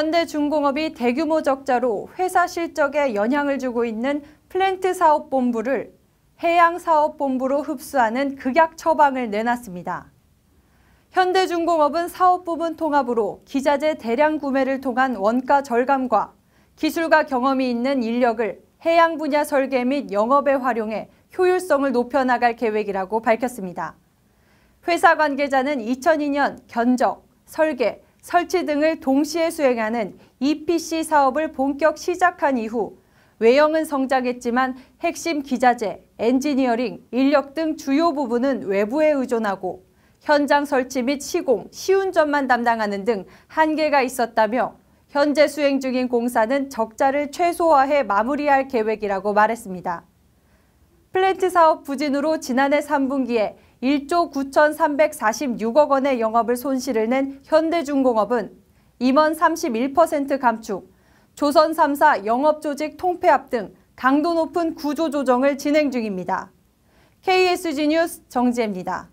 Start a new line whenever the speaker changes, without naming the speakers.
현대중공업이 대규모 적자로 회사 실적에 영향을 주고 있는 플랜트 사업본부를 해양사업본부로 흡수하는 극약 처방을 내놨습니다. 현대중공업은 사업 부분 통합으로 기자재 대량 구매를 통한 원가 절감과 기술과 경험이 있는 인력을 해양 분야 설계 및 영업에 활용해 효율성을 높여나갈 계획이라고 밝혔습니다. 회사 관계자는 2002년 견적, 설계, 설치 등을 동시에 수행하는 EPC 사업을 본격 시작한 이후 외형은 성장했지만 핵심 기자재, 엔지니어링, 인력 등 주요 부분은 외부에 의존하고 현장 설치 및 시공, 시운전만 담당하는 등 한계가 있었다며 현재 수행 중인 공사는 적자를 최소화해 마무리할 계획이라고 말했습니다. 플랜트 사업 부진으로 지난해 3분기에 1조 9,346억 원의 영업을 손실을 낸 현대중공업은 임원 31% 감축, 조선 3사 영업조직 통폐합 등 강도 높은 구조조정을 진행 중입니다. KSG 뉴스 정지혜입니다.